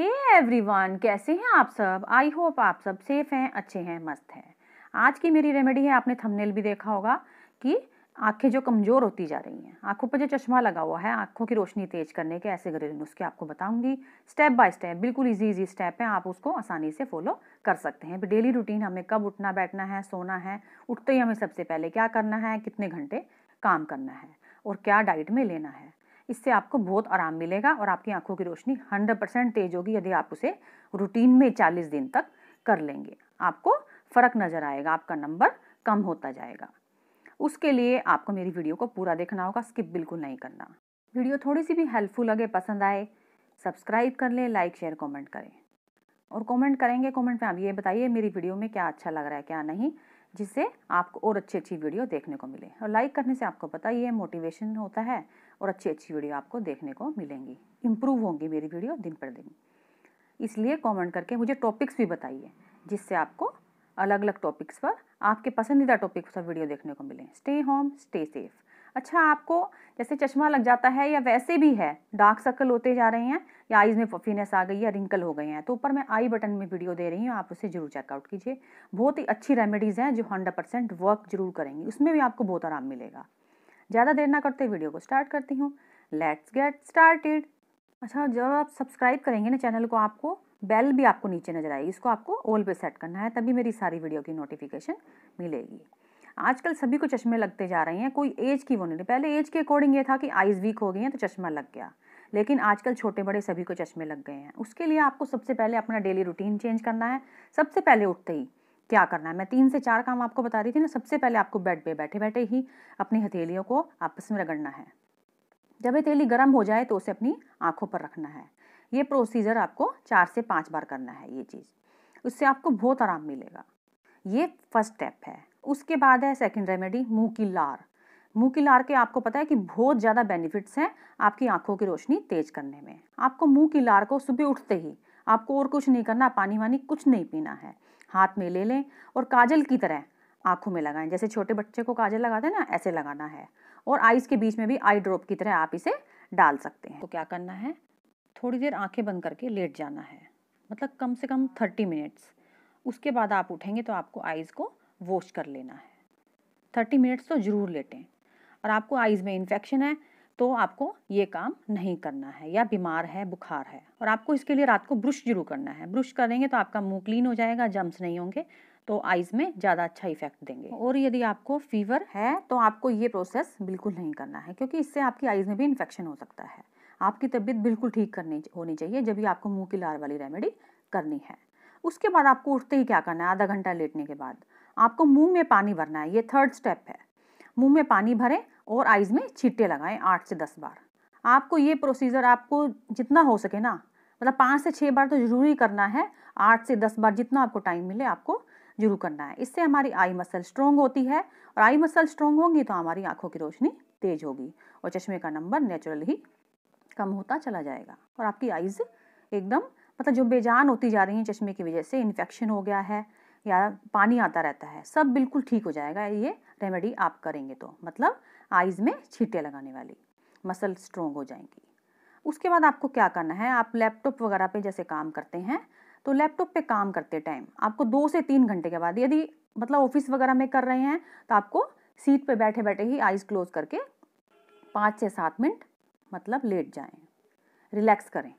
हे hey everyone कैसे हैं आप सब आई होप आप सब सेफ़ हैं अच्छे हैं मस्त हैं आज की मेरी रेमेडी है आपने थंबनेल भी देखा होगा कि आंखें जो कमज़ोर होती जा रही हैं आंखों पर जो चश्मा लगा हुआ है आंखों की रोशनी तेज करने के ऐसे घरेलू नुस्खे आपको बताऊंगी स्टेप बाय स्टेप बिल्कुल इजी इजी स्टेप है आप उसको आसानी से फॉलो कर सकते हैं डेली रूटीन हमें कब उठना बैठना है सोना है उठते ही हमें सबसे पहले क्या करना है कितने घंटे काम करना है और क्या डाइट में लेना है इससे आपको बहुत आराम मिलेगा और आपकी आंखों की रोशनी 100 परसेंट तेज होगी यदि आप उसे रूटीन में 40 दिन तक कर लेंगे आपको फ़र्क नज़र आएगा आपका नंबर कम होता जाएगा उसके लिए आपको मेरी वीडियो को पूरा देखना होगा स्किप बिल्कुल नहीं करना वीडियो थोड़ी सी भी हेल्पफुल लगे पसंद आए सब्सक्राइब कर लें लाइक शेयर कॉमेंट करें और कॉमेंट करेंगे कॉमेंट में आप ये बताइए मेरी वीडियो में क्या अच्छा लग रहा है क्या नहीं जिससे आपको और अच्छी अच्छी वीडियो देखने को मिले और लाइक करने से आपको पता ही है मोटिवेशन होता है और अच्छी अच्छी वीडियो आपको देखने को मिलेंगी इम्प्रूव होंगी मेरी वीडियो दिन पर दिन इसलिए कमेंट करके मुझे टॉपिक्स भी बताइए जिससे आपको अलग अलग टॉपिक्स पर आपके पसंदीदा टॉपिक्स पर वीडियो देखने को मिले स्टे होम स्टे सेफ़ अच्छा आपको जैसे चश्मा लग जाता है या वैसे भी है डार्क सर्कल होते जा रहे हैं या आईज़ में फफीनेस आ गई या रिंकल हो गए हैं तो ऊपर मैं आई बटन में वीडियो दे रही हूँ आप उसे जरूर चेकआउट कीजिए बहुत ही अच्छी रेमेडीज़ हैं जो हंड्रेड परसेंट वर्क जरूर करेंगी उसमें भी आपको बहुत आराम मिलेगा ज़्यादा देर ना करते वीडियो को स्टार्ट करती हूँ लेट्स गेट स्टार्टेड अच्छा जब आप सब्सक्राइब करेंगे ना चैनल को आपको बेल भी आपको नीचे नजर आएगी इसको आपको ऑल पे सेट करना है तभी मेरी सारी वीडियो की नोटिफिकेशन मिलेगी आजकल सभी को चश्मे लगते जा रहे हैं कोई एज की वो नहीं पहले एज के अकॉर्डिंग ये था कि आइज़ वीक हो गई हैं तो चश्मा लग गया लेकिन आजकल छोटे बड़े सभी को चश्मे लग गए हैं उसके लिए आपको सबसे पहले अपना डेली रूटीन चेंज करना है सबसे पहले उठते ही क्या करना है मैं तीन से चार काम आपको बता रही थी ना सबसे पहले आपको बेड पे बैठे बैठे ही अपनी हथेलियों को आपस में रगड़ना है जब हथेली गर्म हो जाए तो उसे अपनी आँखों पर रखना है ये प्रोसीजर आपको चार से पाँच बार करना है ये चीज़ उससे आपको बहुत आराम मिलेगा ये फर्स्ट स्टेप है उसके बाद है सेकंड रेमेडी मुंह की लार मुंह की लार के आपको पता है कि बहुत ज़्यादा बेनिफिट्स हैं आपकी आंखों की रोशनी तेज करने में आपको मुंह की लार को सुबह उठते ही आपको और कुछ नहीं करना पानी वानी कुछ नहीं पीना है हाथ में ले लें और काजल की तरह आंखों में लगाएं जैसे छोटे बच्चे को काजल लगाते हैं ना ऐसे लगाना है और आइस के बीच में भी आई ड्रॉप की तरह आप इसे डाल सकते हैं तो क्या करना है थोड़ी देर आंखें बंद करके लेट जाना है मतलब कम से कम थर्टी मिनट्स उसके बाद आप उठेंगे तो आपको आइज़ को वॉश कर लेना है थर्टी मिनट्स तो ज़रूर लेटें और आपको आइज़ में इन्फेक्शन है तो आपको ये काम नहीं करना है या बीमार है बुखार है और आपको इसके लिए रात को ब्रश जरूर करना है ब्रश करेंगे तो आपका मुंह क्लीन हो जाएगा जम्स नहीं होंगे तो आइज़ में ज़्यादा अच्छा इफेक्ट देंगे और यदि आपको फीवर है तो आपको ये प्रोसेस बिल्कुल नहीं करना है क्योंकि इससे आपकी आइज़ में भी इन्फेक्शन हो सकता है आपकी तबीयत बिल्कुल ठीक करनी होनी चाहिए जब भी आपको मुंह की लार वाली रेमेडी करनी है उसके बाद आपको उठते ही क्या करना है आधा घंटा लेटने के बाद आपको मुंह में पानी भरना है ये थर्ड स्टेप है मुंह में पानी भरें और आइज़ में छिट्टे लगाएं आठ से दस बार आपको ये प्रोसीजर आपको जितना हो सके ना मतलब पाँच से छः बार तो जरूरी करना है आठ से दस बार जितना आपको टाइम मिले आपको जरूर करना है इससे हमारी आई मसल स्ट्रोंग होती है और आई मसल स्ट्रोंग होंगी तो हमारी आँखों की रोशनी तेज होगी और चश्मे का नंबर नेचुरल ही कम होता चला जाएगा और आपकी आइज़ एकदम मतलब जो बेजान होती जा रही हैं चश्मे की वजह से इन्फेक्शन हो गया है या पानी आता रहता है सब बिल्कुल ठीक हो जाएगा ये रेमेडी आप करेंगे तो मतलब आइज़ में छीटे लगाने वाली मसल स्ट्रोंग हो जाएंगी उसके बाद आपको क्या करना है आप लैपटॉप वगैरह पे जैसे काम करते हैं तो लैपटॉप पे काम करते टाइम आपको दो से तीन घंटे के बाद यदि मतलब ऑफिस वगैरह में कर रहे हैं तो आपको सीट पे बैठे बैठे ही आइज़ क्लोज करके पाँच से सात मिनट मतलब लेट जाएं रिलैक्स करें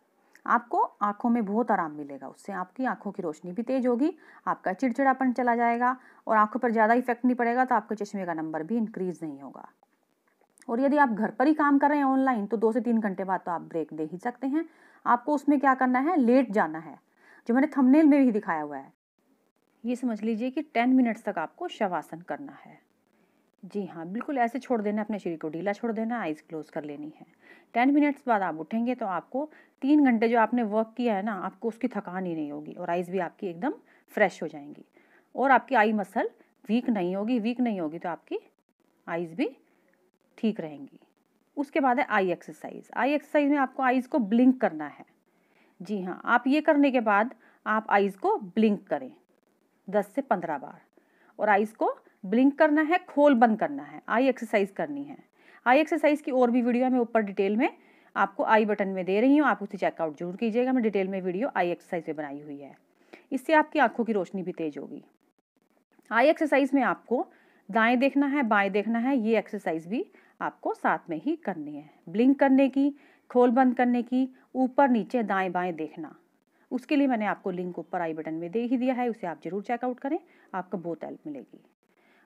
आपको आँखों में बहुत आराम मिलेगा उससे आपकी आँखों की रोशनी भी तेज़ होगी आपका चिड़चिड़ापन चला जाएगा और आँखों पर ज़्यादा इफेक्ट नहीं पड़ेगा तो आपके चश्मे का नंबर भी इंक्रीज़ नहीं होगा और यदि आप घर पर ही काम कर रहे हैं ऑनलाइन तो दो से तीन घंटे बाद तो आप ब्रेक दे ही सकते हैं आपको उसमें क्या करना है लेट जाना है जो मैंने थंबनेल में भी दिखाया हुआ है ये समझ लीजिए कि टेन मिनट्स तक आपको शवासन करना है जी हाँ बिल्कुल ऐसे छोड़ देना अपने शरीर को ढीला छोड़ देना आइज़ क्लोज कर लेनी है टेन मिनट्स बाद आप उठेंगे तो आपको तीन घंटे जो आपने वर्क किया है ना आपको उसकी थकान ही नहीं होगी और आइज़ भी आपकी एकदम फ्रेश हो जाएंगी और आपकी आई मसल वीक नहीं होगी वीक नहीं होगी तो आपकी आइज़ भी ठीक रहेंगी उसके बाद है आई एक्सरसाइज आई एक्सरसाइज में आपको आइज़ को ब्लिंक करना है जी हाँ आप ये करने के बाद आप आइज़ को ब्लिंक करें दस से पंद्रह बार और आइज़ को ब्लिंक करना है खोल बंद करना है आई एक्सरसाइज करनी है आई एक्सरसाइज की और भी वीडियो मैं ऊपर डिटेल में आपको आई बटन में दे रही हूँ आप उसे चेकआउट जरूर कीजिएगा मैं डिटेल में वीडियो आई एक्सरसाइज में बनाई हुई है इससे आपकी आंखों की रोशनी भी तेज होगी आई एक्सरसाइज में आपको दाएं देखना है बाएं देखना है ये एक्सरसाइज भी आपको साथ में ही करनी है ब्लिंक करने की खोल बंद करने की ऊपर नीचे दाएं बाएं देखना उसके लिए मैंने आपको लिंक ऊपर आई बटन में दे ही दिया है उसे आप जरूर चेकआउट करें आपको बहुत हेल्प मिलेगी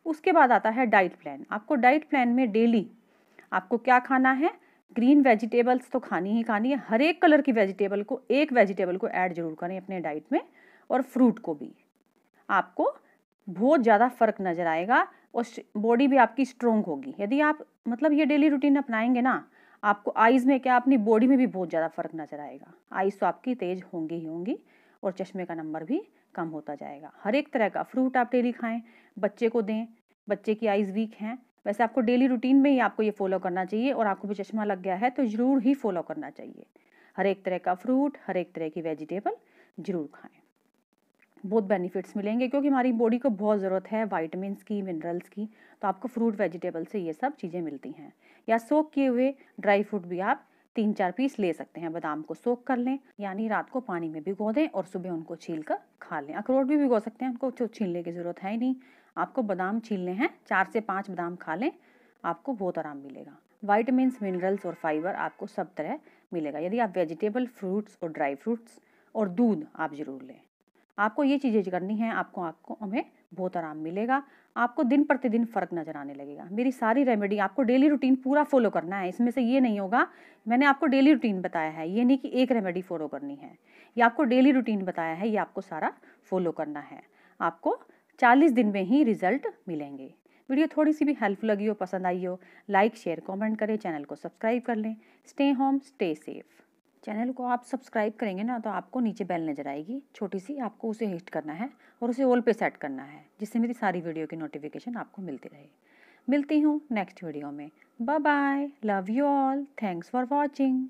उसके बाद आता है डाइट प्लान आपको डाइट प्लान में डेली आपको क्या खाना है ग्रीन वेजिटेबल्स तो खानी ही खानी है हर एक कलर की वेजिटेबल को एक वेजिटेबल को ऐड जरूर करें अपने डाइट में और फ्रूट को भी आपको बहुत ज़्यादा फर्क नज़र आएगा और बॉडी भी आपकी स्ट्रोंग होगी यदि आप मतलब ये डेली रूटीन अपनाएंगे ना आपको आइज़ में क्या अपनी बॉडी में भी बहुत ज़्यादा फर्क नज़र आएगा आइज़ तो आपकी तेज़ होंगी ही होंगी और चश्मे का नंबर भी कम होता जाएगा हर एक तरह का फ्रूट आप डेली खाएं बच्चे को दें बच्चे की आइज़ वीक हैं वैसे आपको डेली रूटीन में ही आपको ये फॉलो करना चाहिए और आपको भी चश्मा लग गया है तो ज़रूर ही फॉलो करना चाहिए हर एक तरह का फ्रूट हर एक तरह की वेजिटेबल ज़रूर खाएँ बहुत बेनिफिट्स मिलेंगे क्योंकि हमारी बॉडी को बहुत ज़रूरत है वाइटमिन की मिनरल्स की तो आपको फ्रूट वेजिटेबल से ये सब चीज़ें मिलती हैं या सोख किए हुए ड्राई फ्रूट भी आप तीन चार पीस ले सकते हैं बादाम को सोख कर लें यानी रात को पानी में भिगो दें और सुबह उनको छील कर खा लें अखरोट भी भिगो सकते हैं उनको छीलने की ज़रूरत है ही नहीं आपको बादाम छीलने हैं चार से पाँच बादाम खा लें आपको बहुत आराम मिलेगा वाइटमिन मिनरल्स और फाइबर आपको सब तरह मिलेगा यदि आप वेजिटेबल फ्रूट्स और ड्राई फ्रूट्स और दूध आप ज़रूर लें आपको ये चीज़ें करनी है आपको आपको हमें बहुत आराम मिलेगा आपको दिन प्रतिदिन फ़र्क नज़र आने लगेगा मेरी सारी रेमेडी आपको डेली रूटीन पूरा फॉलो करना है इसमें से ये नहीं होगा मैंने आपको डेली रूटीन बताया है ये नहीं कि एक रेमेडी फॉलो करनी है ये आपको डेली रूटीन बताया है ये आपको सारा फॉलो करना है आपको चालीस दिन में ही रिजल्ट मिलेंगे वीडियो थोड़ी सी भी हेल्प लगी हो पसंद आई हो लाइक शेयर कॉमेंट करें चैनल को सब्सक्राइब कर लें stay home stay safe channel को आप सब्सक्राइब करेंगे ना तो आपको नीचे बेल नज़र आएगी छोटी सी आपको उसे हिट करना है और उसे ऑल पे सेट करना है जिससे मेरी सारी वीडियो की नोटिफिकेशन आपको मिलती रहे मिलती हूँ नेक्स्ट वीडियो में bye bye love you all thanks for watching